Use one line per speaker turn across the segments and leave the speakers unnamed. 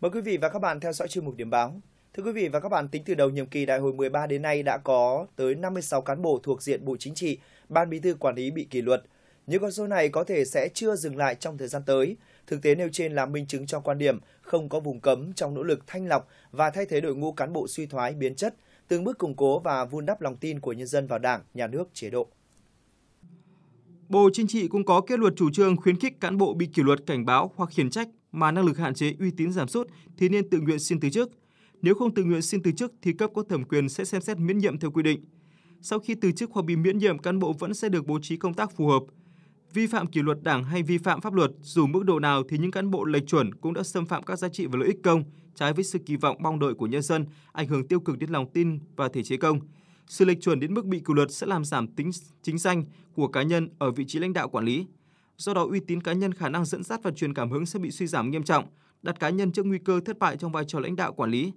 Mời quý vị và các bạn theo dõi chuyên mục điểm báo. Thưa quý vị và các bạn, tính từ đầu nhiệm kỳ đại hội 13 đến nay đã có tới 56 cán bộ thuộc diện Bộ Chính trị, Ban Bí thư quản lý bị kỷ luật. Những con số này có thể sẽ chưa dừng lại trong thời gian tới. Thực tế nêu trên là minh chứng cho quan điểm không có vùng cấm trong nỗ lực thanh lọc và thay thế đội ngũ cán bộ suy thoái biến chất, từng bước củng cố và vun đắp lòng tin của nhân dân vào Đảng, nhà nước, chế độ.
Bộ Chính trị cũng có kết luận chủ trương khuyến khích cán bộ bị kỷ luật cảnh báo hoặc khiển trách mà năng lực hạn chế uy tín giảm sút thì nên tự nguyện xin từ chức. Nếu không tự nguyện xin từ chức thì cấp có thẩm quyền sẽ xem xét miễn nhiệm theo quy định. Sau khi từ chức hoặc bị miễn nhiệm, cán bộ vẫn sẽ được bố trí công tác phù hợp. Vi phạm kỷ luật đảng hay vi phạm pháp luật, dù mức độ nào thì những cán bộ lệch chuẩn cũng đã xâm phạm các giá trị và lợi ích công, trái với sự kỳ vọng mong đợi của nhân dân, ảnh hưởng tiêu cực đến lòng tin và thể chế công. Sự lệch chuẩn đến mức bị kỷ luật sẽ làm giảm tính chính danh của cá nhân ở vị trí lãnh đạo quản lý. Do đó uy tín cá nhân khả năng dẫn dắt và truyền cảm hứng sẽ bị suy giảm nghiêm trọng, đặt cá nhân trước nguy cơ thất bại trong vai trò lãnh đạo quản lý.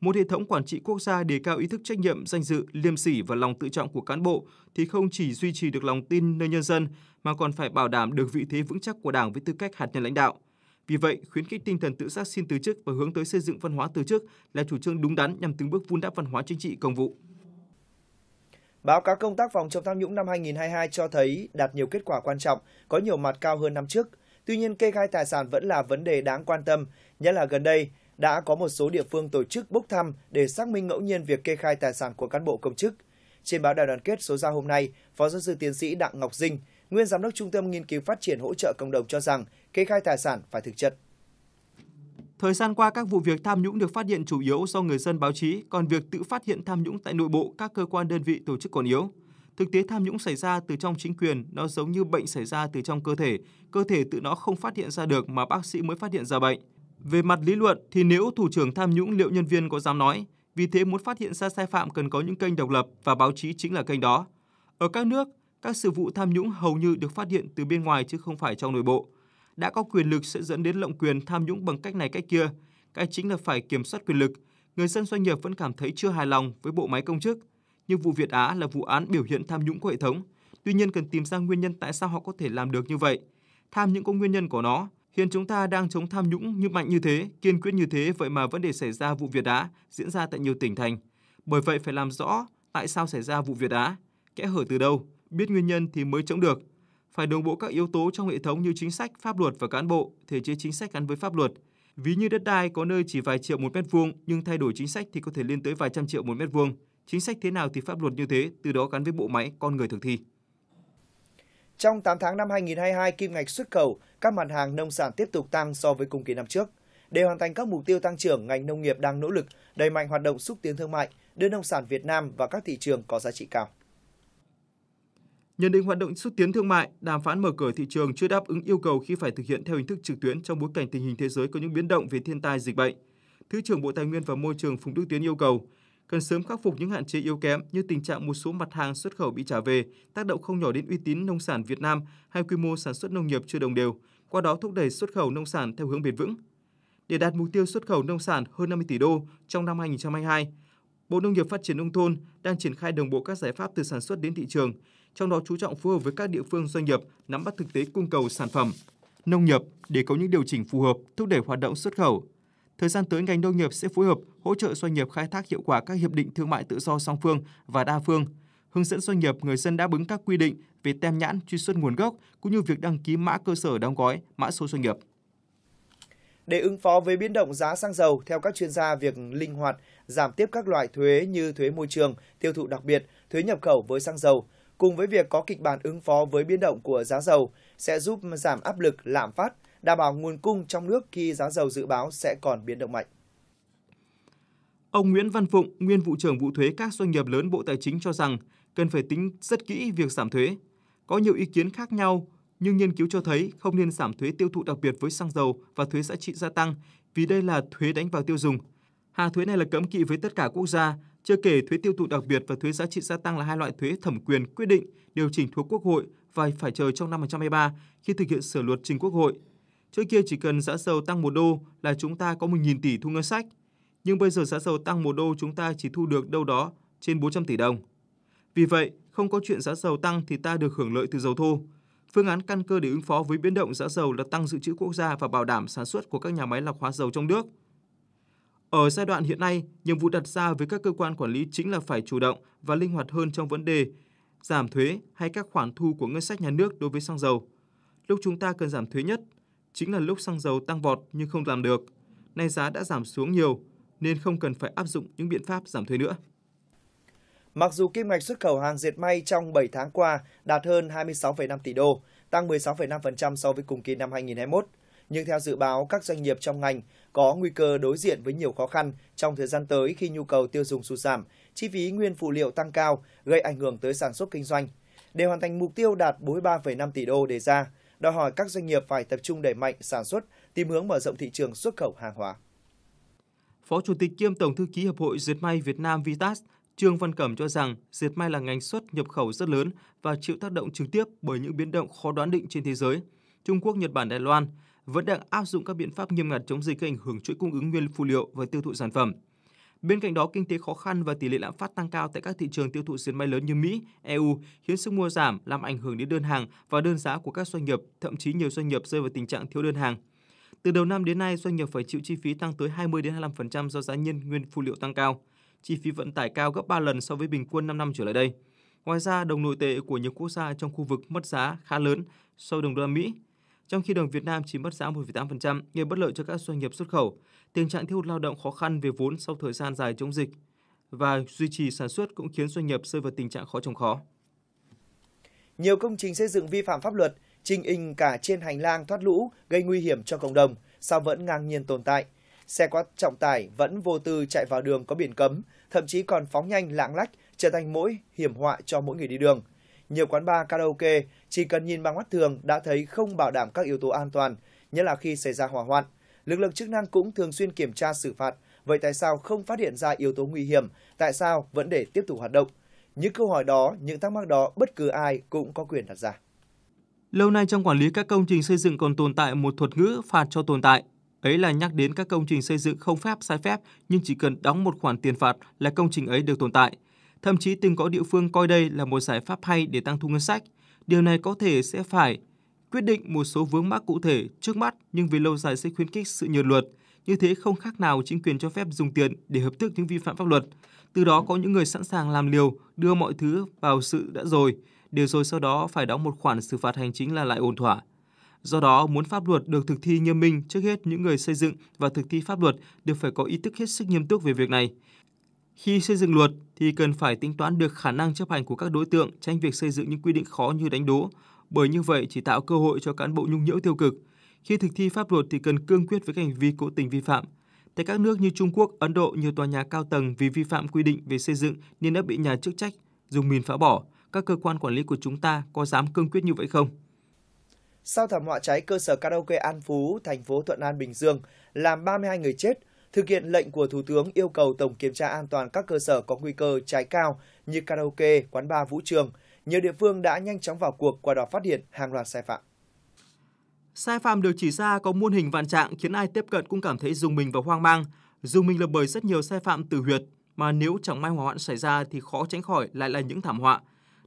Một hệ thống quản trị quốc gia đề cao ý thức trách nhiệm, danh dự, liêm sỉ và lòng tự trọng của cán bộ thì không chỉ duy trì được lòng tin nơi nhân dân mà còn phải bảo đảm được vị thế vững chắc của Đảng với tư cách hạt nhân lãnh đạo. Vì vậy, khuyến khích tinh thần tự giác xin từ chức và hướng tới xây dựng văn hóa từ chức là chủ trương đúng đắn nhằm từng bước vun đắp văn hóa chính trị công vụ.
Báo cáo công tác phòng chống tham nhũng năm 2022 cho thấy đạt nhiều kết quả quan trọng, có nhiều mặt cao hơn năm trước. Tuy nhiên, kê khai tài sản vẫn là vấn đề đáng quan tâm, nhất là gần đây đã có một số địa phương tổ chức bốc thăm để xác minh ngẫu nhiên việc kê khai tài sản của cán bộ công chức. Trên báo Đại đoàn kết số ra hôm nay, Phó giáo sư tiến sĩ Đặng Ngọc Dinh, nguyên giám đốc Trung tâm Nghiên cứu Phát triển Hỗ trợ Cộng đồng cho rằng kê khai tài sản phải thực chất.
Thời gian qua, các vụ việc tham nhũng được phát hiện chủ yếu do người dân báo chí, còn việc tự phát hiện tham nhũng tại nội bộ các cơ quan đơn vị tổ chức còn yếu. Thực tế tham nhũng xảy ra từ trong chính quyền, nó giống như bệnh xảy ra từ trong cơ thể. Cơ thể tự nó không phát hiện ra được mà bác sĩ mới phát hiện ra bệnh. Về mặt lý luận thì nếu thủ trưởng tham nhũng liệu nhân viên có dám nói, vì thế muốn phát hiện ra sai phạm cần có những kênh độc lập và báo chí chính là kênh đó. Ở các nước, các sự vụ tham nhũng hầu như được phát hiện từ bên ngoài chứ không phải trong nội bộ đã có quyền lực sẽ dẫn đến lộng quyền tham nhũng bằng cách này cách kia. Cái chính là phải kiểm soát quyền lực. Người dân doanh nghiệp vẫn cảm thấy chưa hài lòng với bộ máy công chức. Nhưng vụ Việt Á là vụ án biểu hiện tham nhũng của hệ thống. Tuy nhiên cần tìm ra nguyên nhân tại sao họ có thể làm được như vậy. Tham nhũng có nguyên nhân của nó. Hiện chúng ta đang chống tham nhũng như mạnh như thế, kiên quyết như thế vậy mà vấn đề xảy ra vụ Việt Á diễn ra tại nhiều tỉnh thành. Bởi vậy phải làm rõ tại sao xảy ra vụ Việt Á, kẽ hở từ đâu, biết nguyên nhân thì mới chống được phải đồng bộ các yếu tố trong hệ thống như chính sách, pháp luật và cán bộ, thể chế chính sách gắn với pháp luật. Ví như đất đai có nơi chỉ vài triệu một mét vuông nhưng thay đổi chính sách thì có thể lên tới vài trăm triệu một mét vuông. Chính sách thế nào thì pháp luật như thế, từ đó gắn với bộ máy, con người thực
thi. Trong 8 tháng năm 2022, kim ngạch xuất khẩu các mặt hàng nông sản tiếp tục tăng so với cùng kỳ năm trước. Để hoàn thành các mục tiêu tăng trưởng, ngành nông nghiệp đang nỗ lực đẩy mạnh hoạt động xúc tiến thương mại, đưa nông sản Việt Nam vào các thị trường có giá trị cao.
Nhận định hoạt động xúc tiến thương mại, đàm phán mở cửa thị trường chưa đáp ứng yêu cầu khi phải thực hiện theo hình thức trực tuyến trong bối cảnh tình hình thế giới có những biến động về thiên tai dịch bệnh. Thứ trưởng Bộ Tài nguyên và Môi trường Phùng Đức Tiến yêu cầu cần sớm khắc phục những hạn chế yếu kém như tình trạng một số mặt hàng xuất khẩu bị trả về, tác động không nhỏ đến uy tín nông sản Việt Nam hay quy mô sản xuất nông nghiệp chưa đồng đều, qua đó thúc đẩy xuất khẩu nông sản theo hướng bền vững. Để đạt mục tiêu xuất khẩu nông sản hơn 50 tỷ đô trong năm 2022, Bộ Nông nghiệp Phát triển Nông thôn đang triển khai đồng bộ các giải pháp từ sản xuất đến thị trường, trong đó chú trọng phù hợp với các địa phương doanh nghiệp nắm bắt thực tế cung cầu sản phẩm, nông nghiệp để có những điều chỉnh phù hợp thúc đẩy hoạt động xuất khẩu. Thời gian tới, ngành nông nghiệp sẽ phối hợp hỗ trợ doanh nghiệp khai thác hiệu quả các hiệp định thương mại tự do song phương và đa phương, hướng dẫn doanh nghiệp người dân đã ứng các quy định về tem nhãn, truy xuất nguồn gốc cũng như việc đăng ký mã cơ sở đóng gói, mã số doanh nghiệp.
Để ứng phó với biến động giá xăng dầu, theo các chuyên gia, việc linh hoạt giảm tiếp các loại thuế như thuế môi trường, tiêu thụ đặc biệt, thuế nhập khẩu với xăng dầu, cùng với việc có kịch bản ứng phó với biến động của giá dầu sẽ giúp giảm áp lực lạm phát, đảm bảo nguồn cung trong nước khi giá dầu dự báo sẽ còn biến động mạnh.
Ông Nguyễn Văn Phụng, nguyên vụ trưởng vụ thuế các doanh nghiệp lớn Bộ Tài chính cho rằng cần phải tính rất kỹ việc giảm thuế. Có nhiều ý kiến khác nhau, nhưng nghiên cứu cho thấy không nên giảm thuế tiêu thụ đặc biệt với xăng dầu và thuế giá trị gia tăng vì đây là thuế đánh vào tiêu dùng. Hà thuế này là cấm kỵ với tất cả quốc gia chưa kể thuế tiêu thụ đặc biệt và thuế giá trị gia tăng là hai loại thuế thẩm quyền quyết định, điều chỉnh thuộc Quốc hội và phải chờ trong năm 2023 khi thực hiện sửa luật trình Quốc hội. Trước kia chỉ cần giá dầu tăng 1 đô là chúng ta có 1.000 tỷ thu ngân sách. Nhưng bây giờ giá dầu tăng 1 đô chúng ta chỉ thu được đâu đó trên 400 tỷ đồng. Vì vậy, không có chuyện giá dầu tăng thì ta được hưởng lợi từ dầu thô. Phương án căn cơ để ứng phó với biến động giá dầu là tăng dự trữ quốc gia và bảo đảm sản xuất của các nhà máy lọc hóa dầu trong nước – ở giai đoạn hiện nay, nhiệm vụ đặt ra với các cơ quan quản lý chính là phải chủ động và linh hoạt hơn trong vấn đề giảm thuế hay các khoản thu của ngân sách nhà nước đối với xăng dầu. Lúc chúng ta cần giảm thuế nhất chính là lúc xăng dầu tăng vọt nhưng không làm được. Nay giá đã giảm xuống nhiều nên không cần phải áp dụng những biện pháp giảm thuế nữa.
Mặc dù kim ngạch xuất khẩu hàng dệt may trong 7 tháng qua đạt hơn 26,5 tỷ đô, tăng 16,5% so với cùng kỳ năm 2021, nhưng theo dự báo các doanh nghiệp trong ngành có nguy cơ đối diện với nhiều khó khăn trong thời gian tới khi nhu cầu tiêu dùng sụt giảm, chi phí nguyên phụ liệu tăng cao gây ảnh hưởng tới sản xuất kinh doanh. Để hoàn thành mục tiêu đạt 43,5 tỷ đô đề ra, đòi hỏi các doanh nghiệp phải tập trung đẩy mạnh sản xuất, tìm hướng mở rộng thị trường xuất khẩu hàng hóa.
Phó Chủ tịch kiêm Tổng thư ký Hiệp hội Dệt may Việt Nam Vitas Trương Văn Cẩm cho rằng dệt may là ngành xuất nhập khẩu rất lớn và chịu tác động trực tiếp bởi những biến động khó đoán định trên thế giới. Trung Quốc, Nhật Bản, Đài Loan vẫn đang áp dụng các biện pháp nghiêm ngặt chống dịch gây ảnh hưởng chuỗi cung ứng nguyên phụ liệu và tiêu thụ sản phẩm. Bên cạnh đó, kinh tế khó khăn và tỷ lệ lạm phát tăng cao tại các thị trường tiêu thụ diệt may lớn như Mỹ, EU khiến sức mua giảm làm ảnh hưởng đến đơn hàng và đơn giá của các doanh nghiệp, thậm chí nhiều doanh nghiệp rơi vào tình trạng thiếu đơn hàng. Từ đầu năm đến nay, doanh nghiệp phải chịu chi phí tăng tới 20 đến 25% do giá nhân nguyên phụ liệu tăng cao. Chi phí vận tải cao gấp 3 lần so với bình quân 5 năm trở lại đây. Ngoài ra, đồng nội tệ của nhiều quốc gia trong khu vực mất giá khá lớn so với đồng đô la Mỹ. Trong khi đồng Việt Nam chỉ mất giá 1,8% gây bất lợi cho các doanh nghiệp xuất khẩu, tình trạng thiếu hụt lao động khó khăn về vốn sau thời gian dài chống dịch và duy trì sản xuất cũng khiến doanh nghiệp rơi vào tình trạng khó trồng khó.
Nhiều công trình xây dựng vi phạm pháp luật, trình hình cả trên hành lang thoát lũ gây nguy hiểm cho cộng đồng, sao vẫn ngang nhiên tồn tại. Xe quá trọng tải vẫn vô tư chạy vào đường có biển cấm, thậm chí còn phóng nhanh lạng lách trở thành mỗi hiểm họa cho mỗi người đi đường – nhiều quán bar karaoke chỉ cần nhìn bằng mắt thường đã thấy không bảo đảm các yếu tố an toàn, nhất là khi xảy ra hỏa hoạn. Lực lượng chức năng cũng thường xuyên kiểm tra xử phạt, vậy tại sao không phát hiện ra yếu tố nguy hiểm, tại sao vẫn để tiếp tục hoạt động? Những câu hỏi đó, những thắc mắc đó bất cứ ai cũng có quyền đặt ra.
Lâu nay trong quản lý các công trình xây dựng còn tồn tại một thuật ngữ phạt cho tồn tại. Ấy là nhắc đến các công trình xây dựng không phép sai phép nhưng chỉ cần đóng một khoản tiền phạt là công trình ấy được tồn tại. Thậm chí từng có địa phương coi đây là một giải pháp hay để tăng thu ngân sách. Điều này có thể sẽ phải quyết định một số vướng mắc cụ thể trước mắt nhưng về lâu dài sẽ khuyến khích sự nhờn luật. Như thế không khác nào chính quyền cho phép dùng tiền để hợp thức những vi phạm pháp luật. Từ đó có những người sẵn sàng làm liều, đưa mọi thứ vào sự đã rồi, Điều rồi sau đó phải đóng một khoản xử phạt hành chính là lại ổn thỏa. Do đó, muốn pháp luật được thực thi nghiêm minh, trước hết những người xây dựng và thực thi pháp luật đều phải có ý thức hết sức nghiêm túc về việc này. Khi xây dựng luật thì cần phải tính toán được khả năng chấp hành của các đối tượng tránh việc xây dựng những quy định khó như đánh đố, bởi như vậy chỉ tạo cơ hội cho cán bộ nhung nhiễu tiêu cực. Khi thực thi pháp luật thì cần cương quyết với hành vi cố tình vi phạm. Tại các nước như Trung Quốc, Ấn Độ, nhiều tòa nhà cao tầng vì vi phạm quy định về xây dựng nên đã bị nhà chức trách dùng mìn phá bỏ. Các cơ quan quản lý của chúng ta có dám cương quyết như vậy không?
Sau thảm họa cháy cơ sở karaoke An Phú, thành phố Thuận An, Bình Dương, làm 32 người chết, thực hiện lệnh của Thủ tướng yêu cầu tổng kiểm tra an toàn các cơ sở có nguy cơ cháy cao như karaoke, quán bar, vũ trường. Nhiều địa phương đã nhanh chóng vào cuộc qua đó phát hiện hàng loạt sai phạm.
Sai phạm được chỉ ra có muôn hình vạn trạng khiến ai tiếp cận cũng cảm thấy dùng mình và hoang mang. Dùng mình là bởi rất nhiều sai phạm từ huyệt mà nếu chẳng may hỏa hoạn xảy ra thì khó tránh khỏi lại là những thảm họa.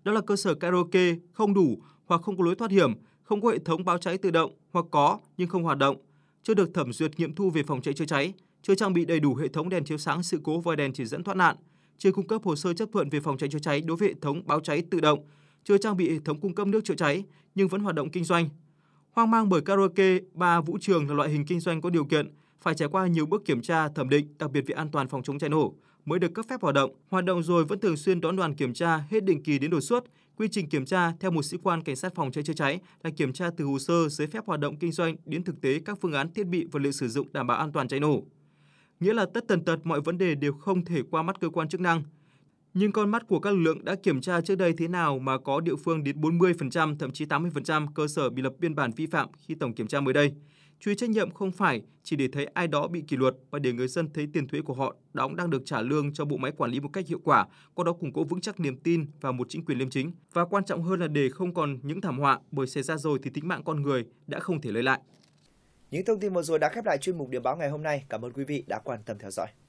Đó là cơ sở karaoke không đủ hoặc không có lối thoát hiểm, không có hệ thống báo cháy tự động hoặc có nhưng không hoạt động, chưa được thẩm duyệt nghiệm thu về phòng cháy chữa cháy chưa trang bị đầy đủ hệ thống đèn chiếu sáng sự cố và đèn chỉ dẫn thoát nạn, chưa cung cấp hồ sơ chấp thuận về phòng cháy chữa cháy đối với hệ thống báo cháy tự động, chưa trang bị hệ thống cung cấp nước chữa cháy nhưng vẫn hoạt động kinh doanh. Hoang mang bởi karaoke, ba vũ trường là loại hình kinh doanh có điều kiện, phải trải qua nhiều bước kiểm tra, thẩm định, đặc biệt về an toàn phòng chống cháy nổ mới được cấp phép hoạt động. Hoạt động rồi vẫn thường xuyên đón đoàn kiểm tra hết định kỳ đến đột xuất. Quy trình kiểm tra theo một sĩ quan cảnh sát phòng cháy chữa cháy là kiểm tra từ hồ sơ giấy phép hoạt động kinh doanh đến thực tế các phương án thiết bị vật liệu sử dụng đảm bảo an toàn cháy nổ nghĩa là tất tần tật mọi vấn đề đều không thể qua mắt cơ quan chức năng. Nhưng con mắt của các lực lượng đã kiểm tra trước đây thế nào mà có địa phương đến 40%, thậm chí 80% cơ sở bị lập biên bản vi phạm khi tổng kiểm tra mới đây. Truy trách nhiệm không phải chỉ để thấy ai đó bị kỷ luật mà để người dân thấy tiền thuế của họ đóng đang được trả lương cho bộ máy quản lý một cách hiệu quả, qua đó củng cố vững chắc niềm tin vào một chính quyền liêm chính. Và quan trọng hơn là để không còn những thảm họa bởi xảy ra rồi thì tính mạng con người đã không thể lấy lại. Những thông tin vừa rồi đã khép lại chuyên mục điểm báo ngày hôm nay. Cảm ơn quý vị đã quan tâm theo dõi.